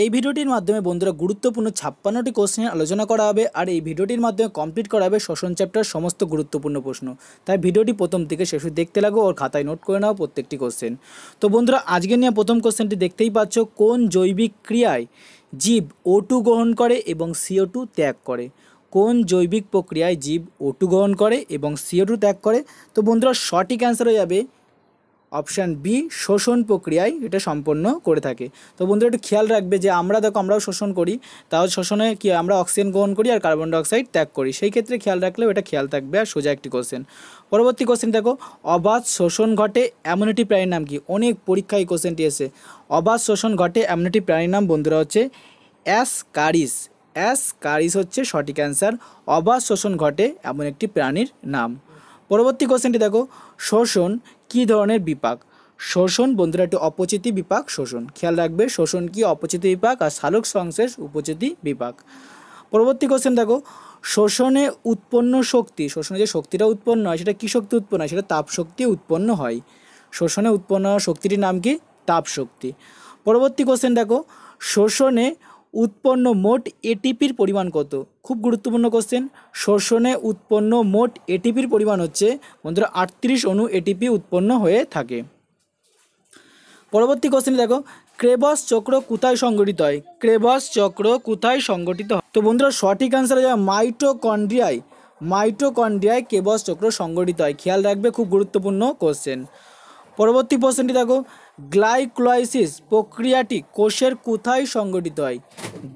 এই ভিডিওটির মাধ্যমে বন্ধুরা গুরুত্বপূর্ণ ছাপ্পান্নটি কোশ্চেনের আলোচনা করা হবে আর এই ভিডিওটির মাধ্যমে কমপ্লিট করা হবে শোষণ চ্যাপ্টার সমস্ত গুরুত্বপূর্ণ প্রশ্ন তাই ভিডিওটি প্রথম থেকে শেষ দেখতে লাগো ওর খাতায় নোট করে নাও প্রত্যেকটি কোশ্চেন তো বন্ধুরা আজকে নিয়ে প্রথম কোশ্চেনটি দেখতেই পাচ্ছ কোন জৈবিক ক্রিয়ায় জীব ও গ্রহণ করে এবং সিও ত্যাগ করে কোন জৈবিক প্রক্রিয়ায় জীব ও গ্রহণ করে এবং সিও ত্যাগ করে তো বন্ধুরা সঠিক অ্যান্সার হয়ে যাবে অপশান বি শোষণ প্রক্রিয়ায় এটা সম্পন্ন করে থাকে তো বন্ধুরা একটু খেয়াল রাখবে যে আমরা দেখো আমরাও শোষণ করি তাও শোষণে কি আমরা অক্সিজেন গ্রহণ করি আর কার্বন ডাইঅক্সাইড ত্যাগ করি সেই ক্ষেত্রে খেয়াল রাখলেও এটা খেয়াল থাকবে আর সোজা একটি কোশ্চেন পরবর্তী কোশ্চেন দেখো অবাধ শোষণ ঘটে এমন একটি প্রাণীর নাম কি অনেক পরীক্ষায় এই কোশ্চেনটি এসে অবাধ শোষণ ঘটে এমন একটি প্রাণীর নাম বন্ধুরা হচ্ছে অ্যাস কারিস অ্যাস কারিস হচ্ছে সঠিক অ্যান্সার অবাধ শোষণ ঘটে এমন একটি প্রাণীর নাম পরবর্তী কোশ্চেনটি দেখো শোষণ কী ধরনের বিপাক শোষণ বন্ধুরা একটি অপচিতি বিপাক শোষণ খেয়াল রাখবে শোষণ কি অপচিতি বিপাক আর শালুক সংশ্লেষ উপচিতি বিপাক পরবর্তী কোশ্চেন দেখো শোষণে উৎপন্ন শক্তি শোষণে যে শক্তিটা উৎপন্ন হয় সেটা কী শক্তি উৎপন্ন হয় সেটা তাপশক্তি উৎপন্ন হয় শোষণে উৎপন্ন শক্তিটির নাম কি তাপশক্তি পরবর্তী কোশ্চেন দেখো শোষণে উৎপন্ন মোট এটিপির পরিমাণ কত খুব গুরুত্বপূর্ণ কোশ্চেন শোষণে উৎপন্ন মোট এটিপির পরিমাণ হচ্ছে বন্ধুরা আটত্রিশ অণু এটিপি উৎপন্ন হয়ে থাকে পরবর্তী কোশ্চেন দেখো ক্রেবস চক্র কোথায় সংগঠিত হয় ক্রেবস চক্র কোথায় সংগঠিত হয় তো বন্ধুরা সঠিক অ্যান্সার হয়ে যাবে মাইটোকন্ড্রিয়ায় মাইটোকন্ড্রিয়ায় কেবস চক্র সংগঠিত হয় খেয়াল রাখবে খুব গুরুত্বপূর্ণ কোশ্চেন পরবর্তী কোশ্চেনটি দেখো গ্লাইক্লাইসিস প্রক্রিয়াটি কোষের কোথায় সংগঠিত হয়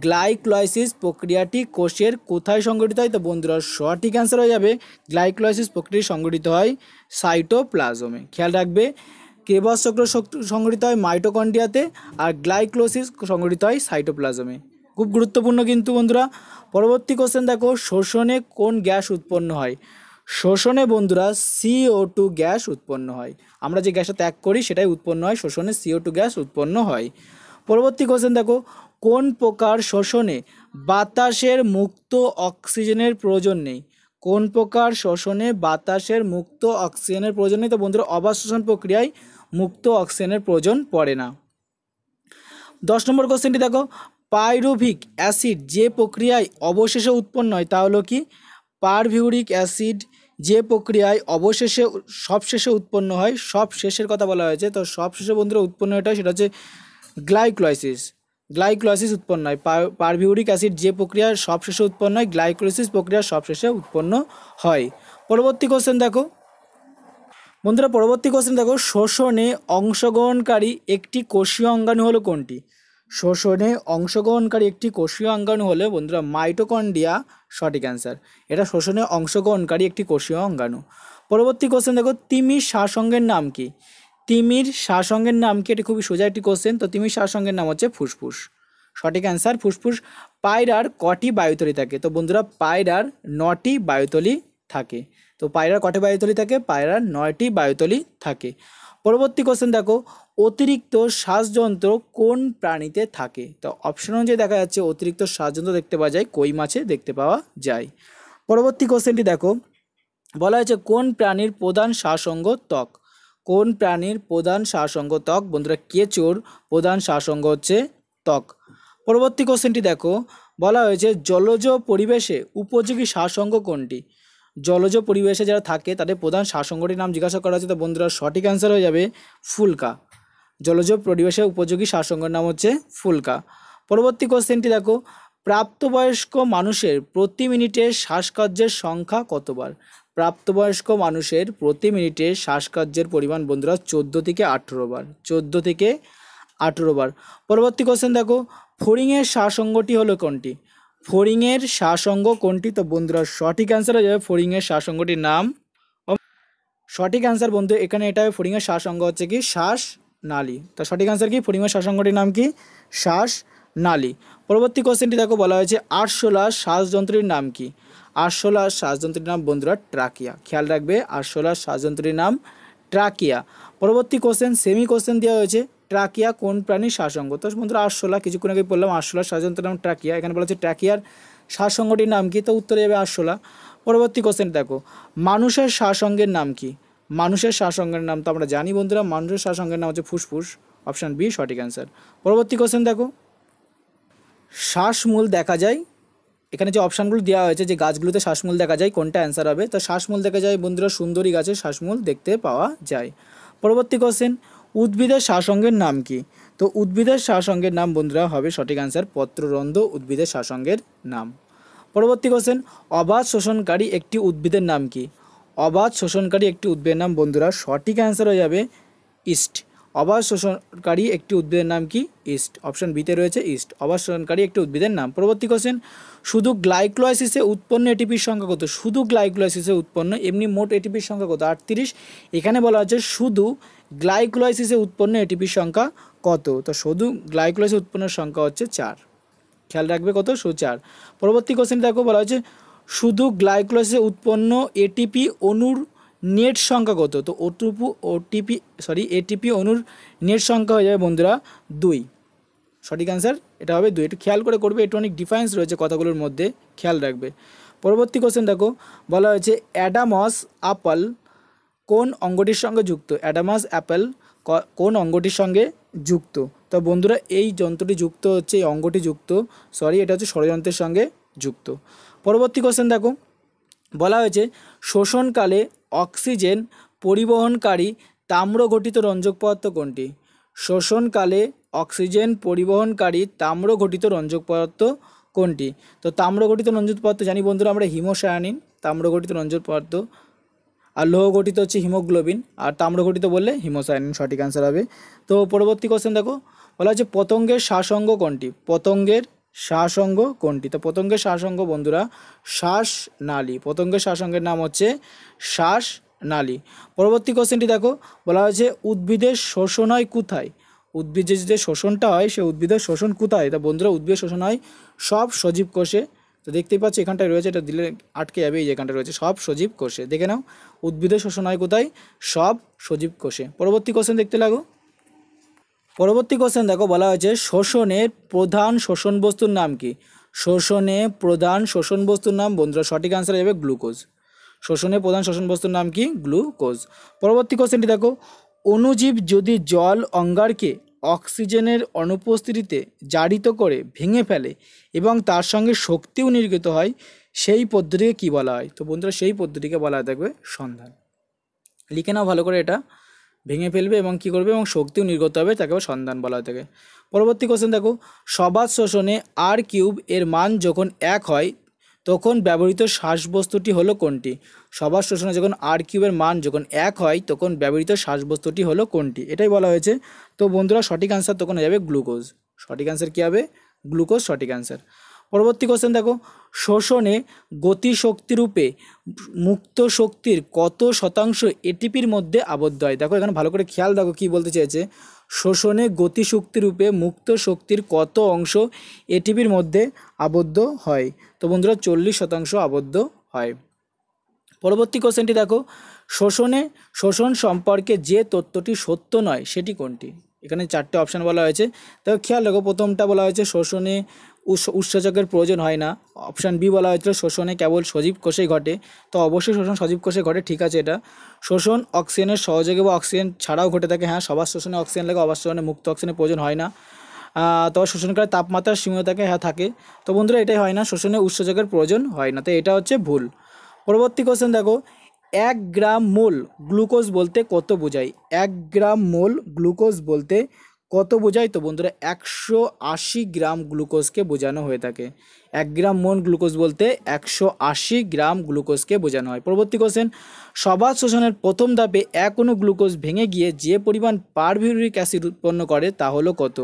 গ্লাইক্লাইসিস প্রক্রিয়াটি কোষের কোথায় সংগঠিত হয় তো বন্ধুরা সঠিক অ্যান্সার হয়ে যাবে গ্লাইক্লাইসিস প্রক্রিয়া সংগঠিত হয় সাইটোপ্লাজমে খেয়াল রাখবে কেবাস সংগঠিত হয় মাইটোকন্ডিয়াতে আর গ্লাইক্লোসিস সংগঠিত হয় সাইটোপ্লাজমে খুব গুরুত্বপূর্ণ কিন্তু বন্ধুরা পরবর্তী কোশ্চেন দেখো শোষণে কোন গ্যাস উৎপন্ন হয় শোষণে বন্ধুরা সিও টু গ্যাস উৎপন্ন হয় আমরা যে গ্যাসটা ত্যাগ করি সেটাই উৎপন্ন হয় শোষণে সিও টু গ্যাস উৎপন্ন হয় পরবর্তী কোশ্চেন দেখো কোন প্রকার শোষণে বাতাসের মুক্ত অক্সিজেনের প্রয়োজন নেই কোন প্রকার শোষণে বাতাসের মুক্ত অক্সিজেনের প্রয়োজন নেই তো বন্ধুরা অবাস শোষণ প্রক্রিয়ায় মুক্ত অক্সিজেনের প্রয়োজন পড়ে না দশ নম্বর কোশ্চেনটি দেখো পাইরুভিক অ্যাসিড যে প্রক্রিয়ায় অবশেষে উৎপন্ন হয় তা হলো কি পারভিউরিক অ্যাসিড যে প্রক্রিয়ায় অবশেষে সবশেষে উৎপন্ন হয় সব শেষের কথা বলা হয়েছে তো সবশেষে বন্ধুরা উৎপন্ন এটা সেটা হচ্ছে গ্লাইক্লাইসিস গ্লাইক্লাইসিস উৎপন্ন হয় পারভিউরিক অ্যাসিড যে প্রক্রিয়া সবশেষে উৎপন্ন হয় গ্লাইক্লোসিস প্রক্রিয়া সবশেষে উৎপন্ন হয় পরবর্তী কোশ্চেন দেখো বন্ধুরা পরবর্তী কোশ্চেন দেখো শোষণে অংশগ্রহণকারী একটি কোষীয় অঙ্গাণু হলো কোনটি শোষণে অংশগ্রহণকারী একটি কোষীয় অঙ্গাণু হলে বন্ধুরা মাইটোকন্ডিয়া সঠিক অ্যান্সার এটা শোষণে অংশগ্রহণকারী একটি কোষীয় অঙ্গাণু পরবর্তী কোশ্চেন দেখো তিমির শাসঙ্গের নাম কি তিমির শাসঙ্গের নাম কি এটি খুবই সোজা একটি কোশ্চেন তো তিমির শাসঙ্গের নাম হচ্ছে ফুসফুস সঠিক অ্যান্সার ফুসফুস পায়রার কটি বায়ুতলি থাকে তো বন্ধুরা পায়রার নটি বায়ুতলি থাকে তো পায়রার কটি বায়ুতলি থাকে পায়রার নয়টি বায়ুতলি থাকে পরবর্তী কোশ্চেন দেখো অতিরিক্ত শ্বাসযন্ত্র কোন প্রাণীতে থাকে তো অপশন অনুযায়ী দেখা যাচ্ছে অতিরিক্ত শ্বাসযন্ত্র দেখতে পাওয়া যায় কই মাছে দেখতে পাওয়া যায় পরবর্তী কোশ্চেনটি দেখো বলা হয়েছে কোন প্রাণীর প্রধান শ্বাসঙ্গ ত্বক কোন প্রাণীর প্রধান শ্বাসঙ্গ ত্বক বন্ধুরা কেঁচোর প্রধান শ্বাসঙ্গ হচ্ছে ত্বক পরবর্তী কোশ্চেনটি দেখো বলা হয়েছে জলজ পরিবেশে উপযোগী শ্বাসঙ্গ কোনটি জলজ পরিবেশে যারা থাকে তাদের প্রধান শ্বাসঙ্গটির নাম জিজ্ঞাসা করা হচ্ছে তো বন্ধুরা সঠিক অ্যান্সার হয়ে যাবে ফুলকা জলজ পরিবেশে উপযোগী শ্বাসঙ্গের নাম হচ্ছে ফুলকা পরবর্তী কোশ্চেনটি দেখো প্রাপ্তবয়স্ক মানুষের প্রতি মিনিটে শ্বাসকার্যের সংখ্যা কতবার প্রাপ্তবয়স্ক মানুষের প্রতি মিনিটে শ্বাসকার্যের পরিমাণ বন্ধুরা চোদ্দো থেকে আঠেরো বার চোদ্দো থেকে আঠেরো বার পরবর্তী কোশ্চেন দেখো ফড়িংয়ের শ্বাসঙ্গটি হলো কোনটি ফরিংয়ের শাসঙ্গ কোনটি তো বন্ধুরা সঠিক অ্যান্সার হয়ে যাবে ফরিংয়ের শাসঙ্গটির নাম সঠিক অ্যান্সার বন্ধু এখানে এটা ফরিংয়ের শাসঙ্গ হচ্ছে কি শ্বাস নালী তো সঠিক অ্যান্সার কি ফড়িংয়ের শাসঙ্গটির নাম কি শ্বাস নালী পরবর্তী কোশ্চেনটি দেখো বলা হয়েছে আটশোলা শ্বাসযন্ত্রীর নাম কি আটশোলা শ্বাসযন্ত্রীর নাম বন্ধুরা ট্রাকিয়া খেয়াল রাখবে আটশোলা শ্বাসযন্ত্রীর নাম ট্রাকিয়া পরবর্তী কোশ্চেন সেমি কোশ্চেন দেওয়া হয়েছে ট্রাকিয়া কোন প্রাণীর শাসঙ্গ তো বন্ধুরা আরশোলা কিছুক্ষণ আগে বললাম আরশোলা শ্বাসযন্ত্রের নাম ট্রাকিয়া এখানে বলা হচ্ছে ট্রাকিয়ার শাসঙ্গটির নাম কি তো উত্তরে যাবে আরশোলা পরবর্তী কোশ্চেন দেখো মানুষের শাসঙ্গের নাম কি মানুষের শাসঙ্গের নাম তো আমরা জানি বন্ধুরা মানুষের শাসঙ্গের নাম হচ্ছে ফুসফুস অপশান বি সঠিক অ্যান্সার পরবর্তী কোশ্চেন দেখো শ্বাসমূল দেখা যায় এখানে যে অপশানগুলো দেওয়া হয়েছে যে গাছগুলোতে শ্বাসমূল দেখা যায় কোনটা অ্যান্সার হবে তো শ্বাসমূল দেখা যায় বন্ধুরা সুন্দরী গাছে শ্বাসমূল দেখতে পাওয়া যায় পরবর্তী কোশ্চেন উদ্ভিদের শাসঙ্গের নাম কি তো উদ্ভিদের শাসঙ্গের নাম বন্ধুরা হবে সঠিক আনসার পত্ররন্ধ উদ্ভিদের শাসঙ্গের নাম পরবর্তী কোশ্চেন অবাধ শোষণকারী একটি উদ্ভিদের নাম কি অবাধ শোষণকারী একটি উদ্ভিদের নাম বন্ধুরা সঠিক অ্যান্সার হয়ে যাবে ইস্ট অবাস শোষণকারী একটি উদ্ভিদের নাম কি ইস্ট অপশন বিতে রয়েছে ইস্ট অবাস শোষণকারী একটি উদ্ভিদের নাম পরবর্তী কোশ্চেন শুধু গ্লাইক্লোয়াসিসে উৎপন্ন এটিপির সংখ্যা কত শুধু গ্লাইক্লোয়াসিসে উৎপন্ন এমনি মোট এটিপির সংখ্যা কত আটত্রিশ এখানে বলা হচ্ছে শুধু গ্লাইক্লোয়াসিসে উৎপন্ন এটিপির সংখ্যা কত তো শুধু গ্লাইক্লোয়াসিস উৎপন্ন সংখ্যা হচ্ছে চার খেয়াল রাখবে কত সু চার পরবর্তী কোশ্চেন দেখো বলা হচ্ছে শুধু গ্লাইক্লোলাইসিসে উৎপন্ন এটিপি অনুর নেট সংখ্যা কত তো ওটুপু ওটিপি সরি এটিপি অনুর নেট সংখ্যা হয়ে যাবে বন্ধুরা দুই সঠিক অ্যান্সার এটা হবে দুই একটু খেয়াল করে করবে একটু অনেক ডিফারেন্স রয়েছে কথাগুলোর মধ্যে খেয়াল রাখবে পরবর্তী কোশ্চেন দেখো বলা হয়েছে অ্যাডামস অ্যাপল কোন অঙ্গটির সঙ্গে যুক্ত অ্যাডামাস অ্যাপেল কোন অঙ্গটির সঙ্গে যুক্ত তো বন্ধুরা এই যন্ত্রটি যুক্ত হচ্ছে এই অঙ্গটি যুক্ত সরি এটা হচ্ছে ষড়যন্ত্রের সঙ্গে যুক্ত পরবর্তী কোশ্চেন দেখো বলা হয়েছে শোষণকালে অক্সিজেন পরিবহনকারী তাম্রঘটিত রঞ্জক পদার্থ কোনটি শোষণকালে অক্সিজেন পরিবহনকারী তাম্রঘটিত রঞ্জক পদার্থ কোনটি তো তাম্রঘটিত রঞ্জক পদার্থ জানি বন্ধুরা আমরা হিমোসায়ানিন তাম্রঘটিত রঞ্জক পদার্থ আর লৌহ গঠিত হচ্ছে হিমোগ্লোবিন আর তাম্রঘটিত বললে হিমোসায়ানিন সঠিক অ্যান্সার হবে তো পরবর্তী কোশ্চেন দেখো বলা হচ্ছে পতঙ্গের শাসঙ্গ কোনটি পতঙ্গের শ্বাসঙ্গ কোনটি তো পতঙ্গের শ্বাসঙ্গ বন্ধুরা শ্বাস নালী পতঙ্গের শ্বাসঙ্গের নাম হচ্ছে শ্বাস নালী পরবর্তী কোশ্চেনটি দেখো বলা হয়েছে উদ্ভিদের শোষণ হয় কোথায় উদ্ভিদের যে শোষণটা হয় সে উদ্ভিদের শোষণ কোথায় তা বন্ধুরা উদ্ভিদের শোষণ হয় সব সজীব কোষে তো দেখতেই পাচ্ছি এখানটায় রয়েছে এটা দিলে আটকে যাবে এই যেখানটা রয়েছে সব সজীব কোষে দেখে নাও উদ্ভিদের শোষণ হয় কোথায় সব সজীব কোষে পরবর্তী কোশ্চেন দেখতে লাগো পরবর্তী কোশ্চেন দেখো বলা হয়েছে শোষণের প্রধান শোষণ বস্তুর নাম কি শোষণে প্রধান শোষণ বস্তুর নাম বন্ধুরা সঠিক আনসার হবে গ্লুকোজ শোষণে প্রধান শোষণ বস্তুর নাম কি গ্লুকোজ পরবর্তী কোশ্চেনটি দেখো অণুজীব যদি জল অঙ্গারকে অক্সিজেনের অনুপস্থিতিতে জারিত করে ভেঙে ফেলে এবং তার সঙ্গে শক্তিও নির্গত হয় সেই পদ্ধতিকে কি বলা হয় তো বন্ধুরা সেই পদ্ধতিকে বলা থাকবে সন্ধান লিখে নাও ভালো করে এটা ভেঙে ফেলবে এবং কি করবে এবং শক্তিও নির্গত হবে তাকে সন্ধান বলা হয়ে থাকে পরবর্তী কোশ্চেন দেখো সবাজ শোষণে আর কিউব এর মান যখন এক হয় তখন ব্যবহৃত শ্বাসবস্তুটি হলো কোনটি সবার শোষণে যখন আর কিউবের মান যখন এক হয় তখন ব্যবহৃত শ্বাসবস্তুটি হলো কোনটি এটাই বলা হয়েছে তো বন্ধুরা সঠিক আনসার তখন হয়ে যাবে গ্লুকোজ সঠিক আনসার কী হবে গ্লুকোজ সঠিক আনসার পরবর্তী কোশ্চেন দেখো শোষণে গতিশক্তিরূপে মুক্ত শক্তির কত শতাংশ এটিপির মধ্যে আবদ্ধ হয় দেখো এখানে ভালো করে খেয়াল দেখো কি বলতে চেয়েছে শোষণে গতিশক্তিরূপে মুক্ত শক্তির কত অংশ এটিপির মধ্যে আবদ্ধ হয় তো বন্ধুরা চল্লিশ শতাংশ আবদ্ধ হয় পরবর্তী কোশ্চেনটি দেখো শোষণে শোষণ সম্পর্কে যে তথ্যটি সত্য নয় সেটি কোনটি এখানে চারটে অপশান বলা হয়েছে তো খেয়াল রাখো প্রথমটা বলা হয়েছে শোষণে উৎসেচকের প্রয়োজন হয় না অপশান বি বলা হয়েছিল শোষণে কেবল সজীব কোষে ঘটে তো অবশ্যই শোষণ সজীব কোষে ঘটে ঠিক আছে এটা শোষণ অক্সিজেনের সহযোগে বা অক্সিজেন ছাড়াও ঘটে থাকে হ্যাঁ সবার শোষণে অক্সিজেন লাগে অবার শোষণে মুক্ত অক্সিজেনের প্রয়োজন হয় না তবে শোষণকারী তাপমাত্রার সীমিতাকে হ্যাঁ থাকে তো বন্ধুরা এটাই হয় না শোষণে উৎসেচকের প্রয়োজন হয় না তো এটা হচ্ছে ভুল পরবর্তী কোশ্চেন দেখো এক গ্রাম মোল গ্লুকোজ বলতে কত বোঝায় এক গ্রাম মোল গ্লুকোজ বলতে কত বোঝায় তো বন্ধুরা একশো আশি গ্রাম গ্লুকোজকে বোঝানো হয়ে থাকে এক গ্রাম মন গ্লুকোজ বলতে একশো আশি গ্রাম গ্লুকোজকে বোঝানো হয় পরবর্তী কোশ্চেন সবার শোষণের প্রথম ধাপে এক গ্লুকোজ ভেঙে গিয়ে যে পরিমাণ পারভিউরিক অ্যাসিড উৎপন্ন করে তা হলো কত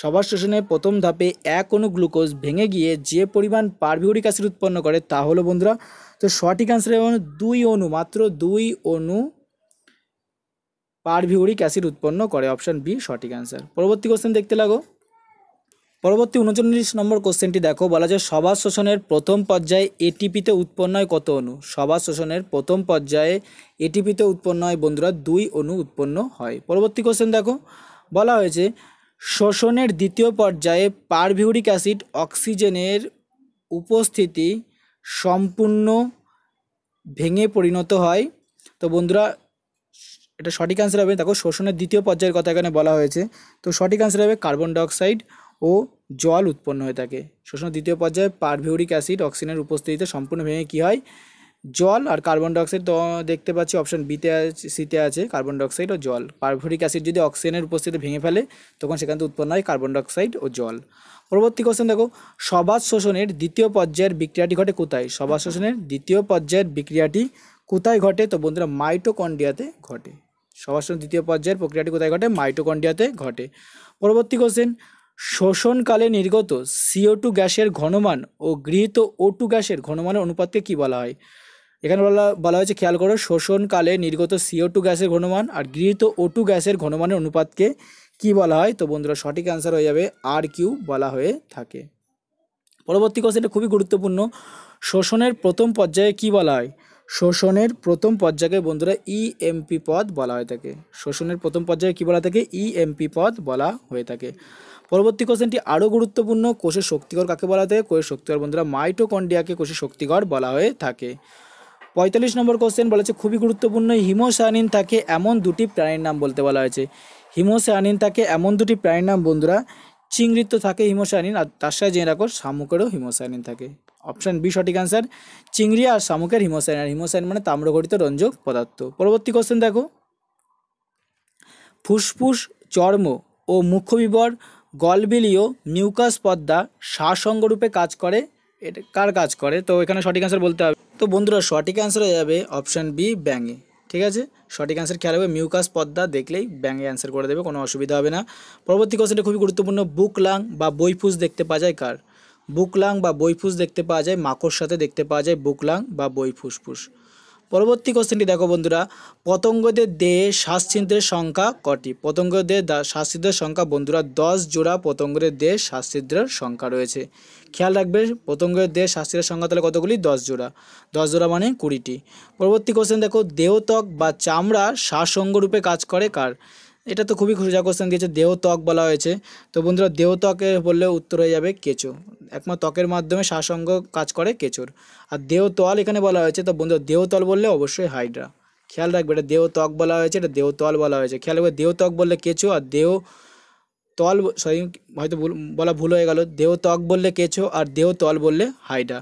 সবার শোষণের প্রথম ধাপে এক গ্লুকোজ ভেঙে গিয়ে যে পরিমাণ পারভিউরিক অ্যাসিড উৎপন্ন করে তা হলো বন্ধুরা তো সঠিক অ্যান্সার এবং দুই অণু মাত্র দুই অণু পারভিউরিক অ্যাসিড উৎপন্ন করে অপশান বি সঠিক অ্যান্সার পরবর্তী কোশ্চেন দেখতে লাগো পরবর্তী উনচল্লিশ নম্বর কোশ্চেনটি দেখো বলা যায় সবার শোষণের প্রথম পর্যায়ে এটিপিতে উৎপন্ন হয় কত অণু সবার শোষণের প্রথম পর্যায়ে এটিপিতে উৎপন্ন হয় বন্ধুরা দুই অণু উৎপন্ন হয় পরবর্তী কোশ্চেন দেখো বলা হয়েছে শোষণের দ্বিতীয় পর্যায়ে পারভিউরিক অ্যাসিড অক্সিজেনের উপস্থিতি সম্পূর্ণ ভেঙে পরিণত হয় তো বন্ধুরা এটা সঠিক অ্যান্সার হবে দেখো শোষণের দ্বিতীয় পর্যায়ের কথা এখানে বলা হয়েছে তো সঠিক অ্যান্সার হবে কার্বন ডাইঅক্সাইড ও জল উৎপন্ন হয়ে থাকে শোষণের দ্বিতীয় পর্যায়ে পারভিউরিক অ্যাসিড অক্সিজেনের উপস্থিতিতে সম্পূর্ণ ভেঙে কী হয় জল আর কার্বন ডাইঅক্সাইড দেখতে পাচ্ছি অপশন বিতে আছে সিতে আছে কার্বন ডাইঅক্সাইড ও জল পারভিউরিক অ্যাসিড যদি অক্সিজেনের উপস্থিতিতে ভেঙে ফেলে তখন সেখান থেকে উৎপন্ন হয় কার্বন ডাইঅক্সাইড ও জল পরবর্তী কোশ্চেন দেখো সবাজ শোষণের দ্বিতীয় পর্যায়ের বিক্রিয়াটি ঘটে কোথায় সবাজ শোষণের দ্বিতীয় পর্যায়ের বিক্রিয়াটি কোথায় ঘটে তো বন্ধুরা মাইটোকন্ডিয়াতে ঘটে সভাসন দ্বিতীয় পর্যায়ের প্রক্রিয়াটি কোথায় ঘটে মাইটোকন্ডিয়াতে ঘটে পরবর্তী কোশ্চেন শোষণকালে নির্গত সিও টু গ্যাসের ঘনমান ও গৃহীত ও টু গ্যাসের ঘনমানের অনুপাতকে কি বলা হয় এখানে বলা বলা হয়েছে খেয়াল করো শোষণকালে নির্গত সিও টু গ্যাসের ঘনমান আর গৃহীত ও টু গ্যাসের ঘনমানের অনুপাতকে কি বলা হয় তো বন্ধুরা সঠিক অ্যান্সার হয়ে যাবে আর কিউ বলা হয়ে থাকে পরবর্তী কোশ্চেনটা খুবই গুরুত্বপূর্ণ শোষণের প্রথম পর্যায়ে কি বলা হয় শোষণের প্রথম পর্যায়কে বন্ধুরা ইএমপি e পদ বলা হয়ে থাকে শোষণের প্রথম পর্যায়ে কি বলা থাকে ইএমপি e পদ বলা হয়ে থাকে পরবর্তী কোশ্চেনটি আরও গুরুত্বপূর্ণ কোষের শক্তিগড় কাকে বলা থাকে কোষের শক্তিগড় বন্ধুরা মাইটোকন্ডিয়াকে কোষের শক্তিগড় বলা হয়ে থাকে পঁয়তাল্লিশ নম্বর কোশ্চেন বলা হচ্ছে খুবই গুরুত্বপূর্ণ হিমোসায়ানিন থাকে এমন দুটি প্রাণীর নাম বলতে বলা হয়েছে হিমোসায়ানিন থাকে এমন দুটি প্রাণীর নাম বন্ধুরা চিংড়িত থাকে হিমোসায়ানিন আর তার সাথে জেনে রাখো শামুকেরও হিমোসায়ানিন থাকে অপশান বি সঠিক অ্যান্সার চিংড়ি আর শামুকের হিমোসাইন আর হিমোসাইন মানে তাম্রঘটিত রঞ্জক পদার্থ পরবর্তী কোশ্চেন দেখো ফুসফুস চর্ম ও মুখ্য বিবর গলবিলীয় মিউকাস পদ্মা শ্বাসঙ্গরূপে কাজ করে এটা কার কাজ করে তো এখানে সঠিক অ্যান্সার বলতে হবে তো বন্ধুরা সঠিক অ্যান্সার হয়ে যাবে অপশান বি ব্যাঙে ঠিক আছে সঠিক অ্যান্সার খেয়াল হবে মিউকাস পদ্মা দেখলেই ব্যাঙে অ্যান্সার করে দেবে কোনো অসুবিধা হবে না পরবর্তী কোশ্চেনটা খুবই গুরুত্বপূর্ণ বুক লাং বা বইফুস দেখতে পাওয়া যায় কার বুকলাং বা বইফুস দেখতে পাওয়া যায় মাকড় সাথে দেখতে পাওয়া যায় বুকলাং বা ফুসফুস পরবর্তী কোশ্চেনটি দেখো বন্ধুরা পতঙ্গদের দেহে শ্বাসচিন্তের সংখ্যা কটি পতঙ্গদের শ্বাসচিন্তের সংখ্যা বন্ধুরা দশ জোড়া পতঙ্গদের দেহে শ্বাসচিদ্রের সংখ্যা রয়েছে খেয়াল রাখবে পতঙ্গের দেহ শ্বাসচিদ্রের সংখ্যা তাহলে কতগুলি দশ জোড়া দশ জোড়া মানে কুড়িটি পরবর্তী কোশ্চেন দেখো দেহত্বক বা চামড়া শ্বাসঙ্গরূপে রূপে কাজ করে কার এটা তো খুবই খুশা কোশ্চেন দিয়েছে দেহ ত্বক বলা হয়েছে তো বন্ধুরা দেহ ত্বকে বললে উত্তর হয়ে যাবে কেঁচো একমাত্র ত্বকের মাধ্যমে শ্বাসঙ্গ কাজ করে কেঁচোর আর দেহ তল এখানে বলা হয়েছে তো বন্ধুরা দেহ তল বললে অবশ্যই হাইড্রা খেয়াল রাখবে এটা দেহ ত্বক বলা হয়েছে এটা দেহ তল বলা হয়েছে খেয়াল রাখবে দেহ ত্বক বললে কেঁচো আর দেহ তল সরি হয়তো বলা ভুল হয়ে গেল দেহ ত্বক বললে কেঁচো আর দেহ তল বললে হাইড্রা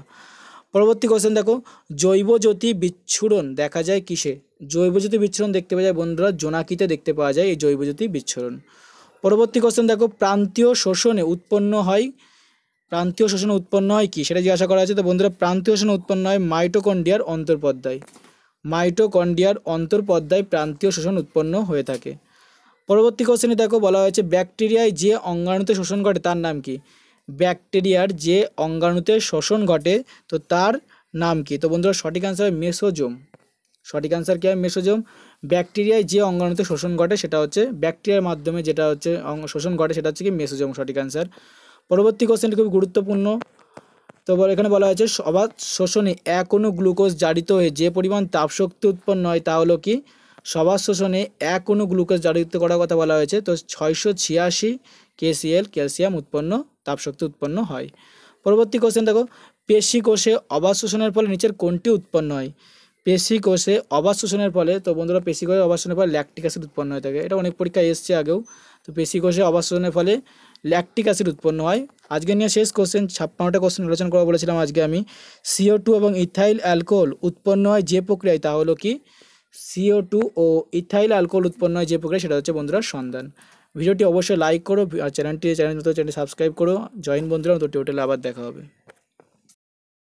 পরবর্তী কোশ্চেন দেখো জৈব জ্যোতি বিচ্ছুরণ দেখা যায় কিসে জৈবজ্যোতি বিচ্ছরণ দেখতে পাওয়া যায় বন্ধুরা জোনাকিতে দেখতে পাওয়া যায় এই জৈবজ্যোতি বিচ্ছরণ পরবর্তী কোশ্চেন দেখো প্রান্তীয় শোষণে উৎপন্ন হয় প্রান্তীয় শোষণে উৎপন্ন হয় কি সেটা জিজ্ঞাসা করা হয়েছে তো বন্ধুরা প্রান্তীয় শোষণে উৎপন্ন হয় মাইটোকন্ডিয়ার অন্তর্পদ্মায় মাইটোকন্ডিয়ার অন্তর্পদ্মায় প্রান্তীয় শোষণ উৎপন্ন হয়ে থাকে পরবর্তী কোশ্চেনে দেখো বলা হয়েছে ব্যাকটেরিয়ায় যে অঙ্গাণুতে শোষণ ঘটে তার নাম কি ব্যাকটেরিয়ার যে অঙ্গাণুতে শোষণ ঘটে তো তার নাম কি তো বন্ধুরা সঠিক আনসার মেসোজোম সঠিক অ্যান্সার কী হয় মেসোজোম ব্যাকটেরিয়ায় যে অঙ্গাণুতে শোষণ ঘটে সেটা হচ্ছে ব্যাকটেরিয়ার মাধ্যমে যেটা হচ্ছে শোষণ ঘটে সেটা হচ্ছে কি মেসোজোম সঠিক অ্যান্সার পরবর্তী কোশ্চেনটি খুব গুরুত্বপূর্ণ তো এখানে বলা হয়েছে অবাধ শোষণে এক অনু গ্লুকোজ জারিত হয়ে যে পরিমাণ তাপশক্তি উৎপন্ন হয় তা হলো কি সবার শোষণে এক অনু গ্লুকোজ জারিত করার কথা বলা হয়েছে তো ছয়শো ছিয়াশি কেসিএল ক্যালসিয়াম উৎপন্ন তাপশক্তি উৎপন্ন হয় পরবর্তী কোশ্চেন দেখো পেশি কোষে অবাধ শোষণের ফলে নিচের কোনটি উৎপন্ন হয় পেশিকোষে অবাস শোষণের ফলে তো বন্ধুরা পেশিকোষে অবাস শোষণের ফলে ল্যাকটিক অ্যাসিড উৎপন্ন হয়ে থাকে এটা অনেক পরীক্ষায় এসছে আগেও তো পেশিকোষে অবাস শোষণের ফলে ল্যাকটিক অ্যাসিড উৎপন্ন হয় আজকে নিয়ে শেষ কোশ্চেন ছাপ্পান্নটা কোশ্চেন আলোচনা করা বলেছিলাম আজকে আমি সিও টু এবং ইথাইল অ্যালকোহল উৎপন্ন হয় যে প্রক্রিয়ায় তা হলো কি সিও টু ও ইথাইল অ্যালকোহল উৎপন্ন হয় যে প্রক্রিয়া সেটা হচ্ছে বন্ধুরা সন্ধান ভিডিওটি অবশ্যই লাইক করো আর চ্যানেলটি চ্যানেল চ্যানেলটি সাবস্ক্রাইব করো জয়েন বন্ধুরা তো টিউটোরিয়ালে আবার দেখা হবে